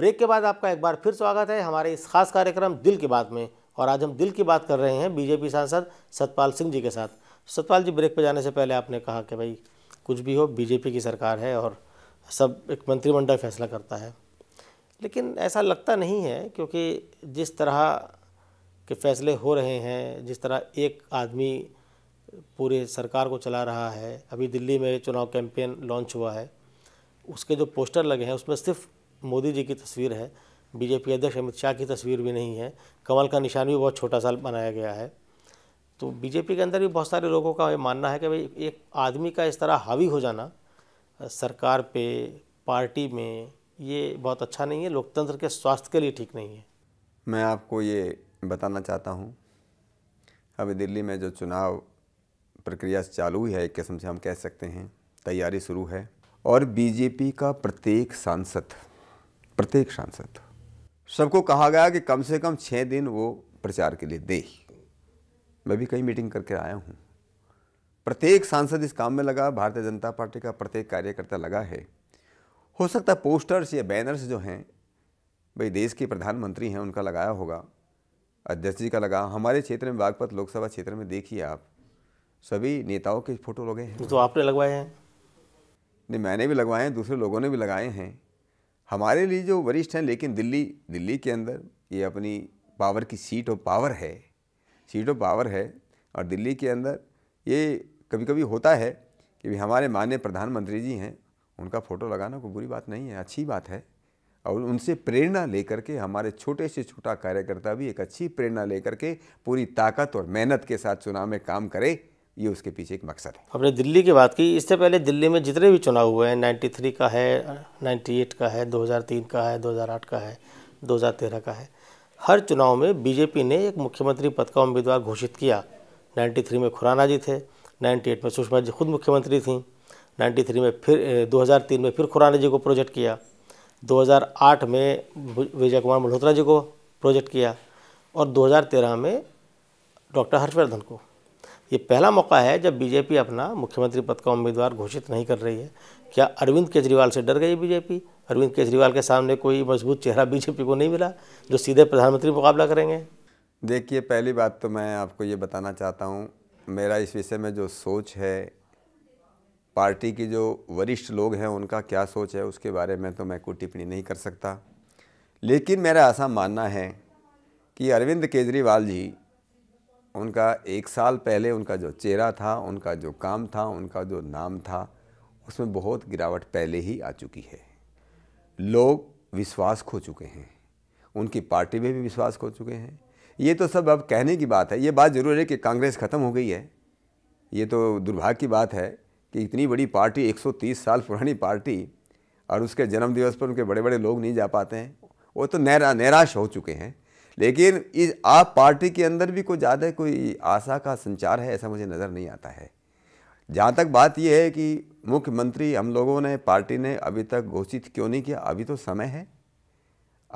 break के बाद आपका एक बार फिर स्वागत है हमारे इस खास कार्यक्रम दिल की बात में और आज हम दिल की बात कर रहे हैं बीजेपी सांसद सतपाल सिंह जी के साथ सतपाल जी ब्रेक पर जाने से पहले आपने कहा कि भाई कुछ भी हो बीजेपी की सरकार है और सब एक मंत्रिमंडल फैसला करता है लेकिन ऐसा लगता नहीं है क्योंकि जिस तरह के फैसले हो रहे हैं जिस तरह एक आदमी पूरे सरकार को चला रहा है अभी दिल्ली में चुनाव कैंपेन लॉन्च हुआ है उसके जो पोस्टर लगे हैं उसमें सिर्फ मोदी जी की तस्वीर है बीजेपी अध्यक्ष अमित शाह की तस्वीर भी नहीं है कमल का निशान भी बहुत छोटा सा बनाया गया है तो बीजेपी के अंदर भी बहुत सारे लोगों का ये मानना है कि भाई एक आदमी का इस तरह हावी हो जाना सरकार पे पार्टी में ये बहुत अच्छा नहीं है लोकतंत्र के स्वास्थ्य के लिए ठीक नहीं है मैं आपको ये बताना चाहता हूँ अभी दिल्ली में जो चुनाव प्रक्रिया चालू ही है एक किस्म से हम कह सकते हैं तैयारी शुरू है और बीजेपी का प्रत्येक सांसद प्रत्येक सांसद सबको कहा गया कि कम से कम छः दिन वो प्रचार के लिए दे मैं भी कई मीटिंग करके आया हूँ प्रत्येक सांसद इस काम में लगा भारतीय जनता पार्टी का प्रत्येक कार्यकर्ता लगा है हो सकता है पोस्टर्स या बैनर्स जो हैं भाई देश के प्रधानमंत्री हैं उनका लगाया होगा अध्यक्ष जी का लगा हमारे क्षेत्र में बागपत लोकसभा क्षेत्र में देखिए आप सभी नेताओं के फ़ोटो लगे हैं तो आपने लगवाए हैं नहीं मैंने भी लगवाए हैं दूसरे लोगों ने भी लगाए हैं हमारे लिए जो वरिष्ठ हैं लेकिन दिल्ली दिल्ली के अंदर ये अपनी पावर की सीट ऑफ पावर है सीट ऑफ पावर है और दिल्ली के अंदर ये कभी कभी होता है कि भी हमारे माननीय प्रधानमंत्री जी हैं उनका फ़ोटो लगाना कोई बुरी बात नहीं है अच्छी बात है और उनसे प्रेरणा लेकर के हमारे छोटे से छोटा कार्यकर्ता भी एक अच्छी प्रेरणा लेकर के पूरी ताकत और मेहनत के साथ चुनाव में काम करे ये उसके पीछे एक मकसद है हमने दिल्ली की बात की इससे पहले दिल्ली में जितने भी चुनाव हुए हैं नाइन्टी का है नाइन्टी का है दो का है दो का है दो का है हर चुनाव में बीजेपी ने एक मुख्यमंत्री पद का उम्मीदवार घोषित किया 93 में खुराना जी थे 98 में सुषमा जी खुद मुख्यमंत्री थी 93 में फिर 2003 में फिर खुराना जी को प्रोजेक्ट किया 2008 में विजय कुमार मल्होत्रा जी को प्रोजेक्ट किया और 2013 में डॉक्टर हर्षवर्धन को ये पहला मौका है जब बीजेपी अपना मुख्यमंत्री पद का उम्मीदवार घोषित नहीं कर रही है क्या अरविंद केजरीवाल से डर गई बीजेपी अरविंद केजरीवाल के सामने कोई मजबूत चेहरा बीजेपी को नहीं मिला जो सीधे प्रधानमंत्री मुकाबला करेंगे देखिए पहली बात तो मैं आपको ये बताना चाहता हूँ मेरा इस विषय में जो सोच है पार्टी की जो वरिष्ठ लोग हैं उनका क्या सोच है उसके बारे में तो मैं कोई टिप्पणी नहीं कर सकता लेकिन मेरा ऐसा मानना है कि अरविंद केजरीवाल जी उनका एक साल पहले उनका जो चेहरा था उनका जो काम था उनका जो नाम था उसमें बहुत गिरावट पहले ही आ चुकी है लोग विश्वास खो चुके हैं उनकी पार्टी में भी विश्वास खो चुके हैं ये तो सब अब कहने की बात है ये बात ज़रूर है कि कांग्रेस ख़त्म हो गई है ये तो दुर्भाग्य की बात है कि इतनी बड़ी पार्टी 130 साल पुरानी पार्टी और उसके जन्मदिवस पर उनके बड़े बड़े लोग नहीं जा पाते हैं वो तो नैरा निराश हो चुके हैं लेकिन इस आप पार्टी के अंदर भी कोई ज़्यादा कोई आशा का संचार है ऐसा मुझे नज़र नहीं आता है जहाँ तक बात यह है कि मुख्यमंत्री हम लोगों ने पार्टी ने अभी तक घोषित क्यों नहीं किया अभी तो समय है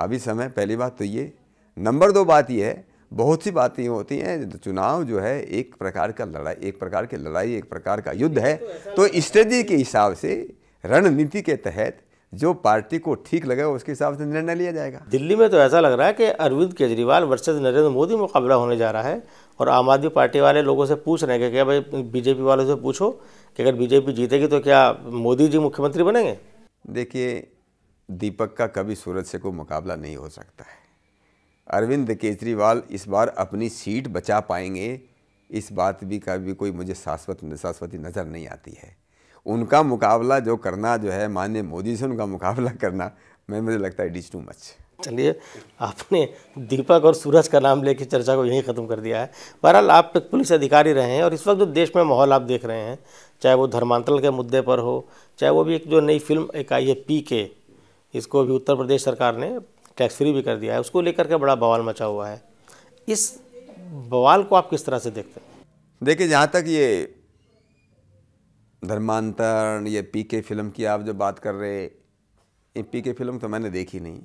अभी समय पहली बात तो ये नंबर दो बात यह है बहुत सी बातें होती हैं चुनाव जो है एक प्रकार का लड़ाई एक प्रकार की लड़ाई एक प्रकार का युद्ध है तो, तो स्ट्रेटी के हिसाब से रणनीति के तहत जो पार्टी को ठीक लगे उसके हिसाब से निर्णय लिया जाएगा दिल्ली में तो ऐसा लग रहा है कि अरविंद केजरीवाल वर्सेज नरेंद्र मोदी मुकाबला होने जा रहा है और आम आदमी पार्टी वाले लोगों से पूछ रहे हैं कि क्या भाई बीजेपी वालों से पूछो कि अगर बीजेपी जीतेगी तो क्या मोदी जी मुख्यमंत्री बनेंगे देखिए दीपक का कभी सूरज से कोई मुकाबला नहीं हो सकता है अरविंद केजरीवाल इस बार अपनी सीट बचा पाएंगे इस बात भी का भी कोई मुझे शाश्वत शाश्वती नज़र नहीं आती है उनका मुकाबला जो करना जो है माननीय मोदी से उनका मुकाबला करना मैं मुझे लगता है डिज टू मच चलिए आपने दीपक और सूरज का नाम लेके चर्चा को यहीं ख़त्म कर दिया है बहरहाल आप एक पुलिस अधिकारी रहे हैं और इस वक्त जो देश में माहौल आप देख रहे हैं चाहे वो धर्मांतरण के मुद्दे पर हो चाहे वो भी एक जो नई फिल्म एक आई है पी के इसको भी उत्तर प्रदेश सरकार ने टैक्स फ्री भी कर दिया है उसको लेकर के बड़ा बवाल मचा हुआ है इस बवाल को आप किस तरह से देखते हैं देखिए जहाँ तक ये धर्मांतरण ये पी के फिल्म की आप जो बात कर रहे ये पी के फिल्म तो मैंने देखी नहीं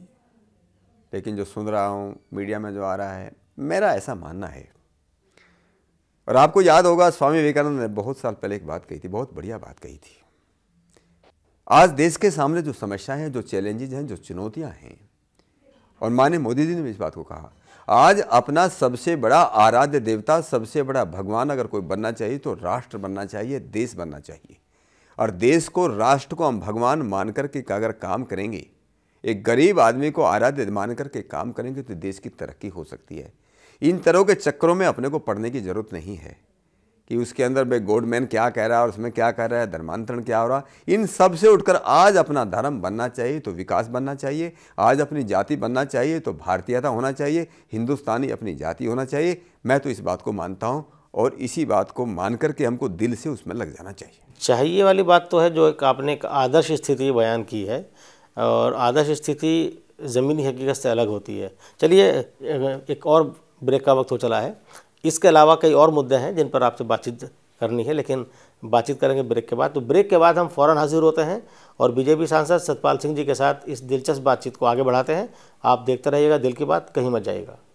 लेकिन जो सुन रहा हूँ मीडिया में जो आ रहा है मेरा ऐसा मानना है और आपको याद होगा स्वामी विवेकानंद ने बहुत साल पहले एक बात कही थी बहुत बढ़िया बात कही थी आज देश के सामने जो समस्याएं हैं जो चैलेंजेज हैं जो चुनौतियां हैं और माँ ने मोदी जी ने भी इस बात को कहा आज अपना सबसे बड़ा आराध्य देवता सबसे बड़ा भगवान अगर कोई बनना चाहिए तो राष्ट्र बनना चाहिए देश बनना चाहिए और देश को राष्ट्र को हम भगवान मान कर के अगर काम करेंगे एक गरीब आदमी को आराध्य मान कर के काम करेंगे तो देश की तरक्की हो सकती है इन तरह के चक्करों में अपने को पढ़ने की ज़रूरत नहीं है कि उसके अंदर भाई गोडमैन क्या कह रहा है और उसमें क्या कह रहा है धर्मांतरण क्या हो रहा इन सब से उठकर आज अपना धर्म बनना चाहिए तो विकास बनना चाहिए आज अपनी जाति बनना चाहिए तो भारतीयता होना चाहिए हिंदुस्तानी अपनी जाति होना चाहिए मैं तो इस बात को मानता हूँ और इसी बात को मान करके हमको दिल से उसमें लग जाना चाहिए चाहिए वाली बात तो है जो एक आपने एक आदर्श स्थिति बयान की है और आदर्श स्थिति ज़मीनी हकीकत से अलग होती है चलिए एक और ब्रेक का वक्त हो चला है इसके अलावा कई और मुद्दे हैं जिन पर आपसे बातचीत करनी है लेकिन बातचीत करेंगे ब्रेक के बाद तो ब्रेक के बाद हम फौरन हाजिर होते हैं और बीजेपी सांसद सतपाल सिंह जी के साथ इस दिलचस्प बातचीत को आगे बढ़ाते हैं आप देखते रहिएगा दिल की बात कहीं मत जाइएगा